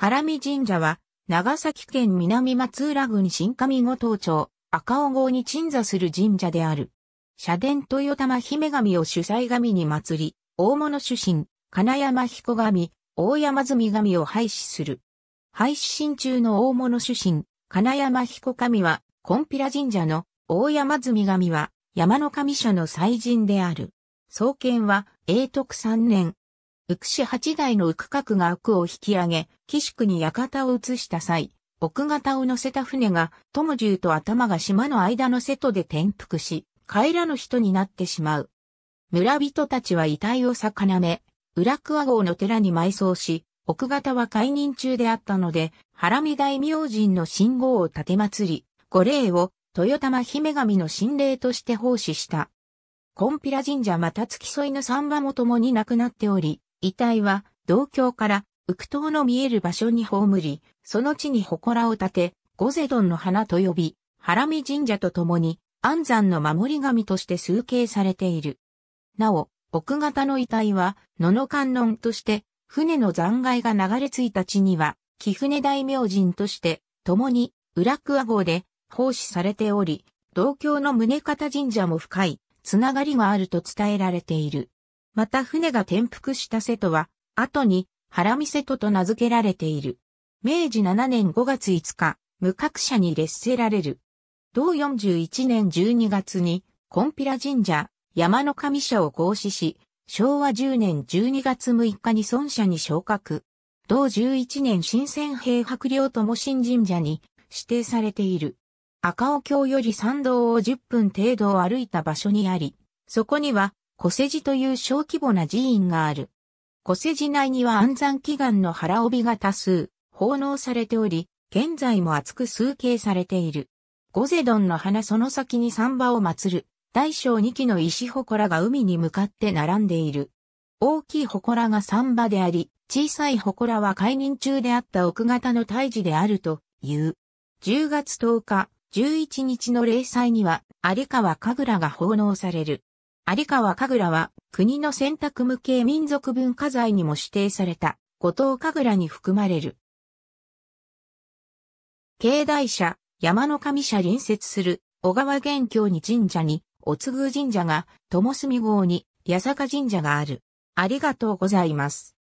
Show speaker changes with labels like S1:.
S1: 原見神社は、長崎県南松浦郡新上五島町、赤尾郷に鎮座する神社である。社殿豊玉姫神を主催神に祭り、大物主神、金山彦神、大山積神を廃止する。廃止神中の大物主神、金山彦神は、コンピラ神社の大山積神は、山の神社の祭神である。創建は、永徳三年、ウク八代のウクカが奥を引き上げ、寄宿に館を移した際、奥方を乗せた船が、トムと頭が島の間の瀬戸で転覆し、帰らぬ人になってしまう。村人たちは遺体を魚め、裏桑号の寺に埋葬し、奥方は解任中であったので、原見大明神の信号を立て祭り、御霊を豊玉姫神の神霊として奉仕した。コンピラ神社また付き添いの三馬も共に亡くなっており、遺体は、道教から、浮島の見える場所に葬り、その地に祠を建て、ゴゼドンの花と呼び、ハラミ神社と共に、安山の守り神として崇敬されている。なお、奥方の遺体は、野の観音として、船の残骸が流れ着いた地には、貴船大明神として、共に、裏桑号で、奉仕されており、道教の宗方神社も深い、つながりがあると伝えられている。また船が転覆した瀬戸は、後に原見瀬戸と名付けられている。明治7年5月5日、無格者に列せられる。同41年12月に、コンピラ神社、山の神社を合祀し、昭和10年12月6日に孫社に昇格。同11年新鮮平白良とも新神社に指定されている。赤尾橋より参道を10分程度歩いた場所にあり、そこには小世寺という小規模な寺院がある。小世寺内には安山祈願の腹帯が多数、奉納されており、現在も厚く崇敬されている。ゴゼドンの花その先に三馬を祀る、大小2基の石祠が海に向かって並んでいる。大きい祠が三馬であり、小さい祠は解任中であった奥方の胎児であるという。10月10日、11日の霊祭には、有川神楽が奉納される。有川神楽は国の選択無形民族文化財にも指定された五島神楽に含まれる。境内社、山の神社隣接する小川元教に神社に、おつぐ神社が、友住郷に八坂神社がある。ありがとうございます。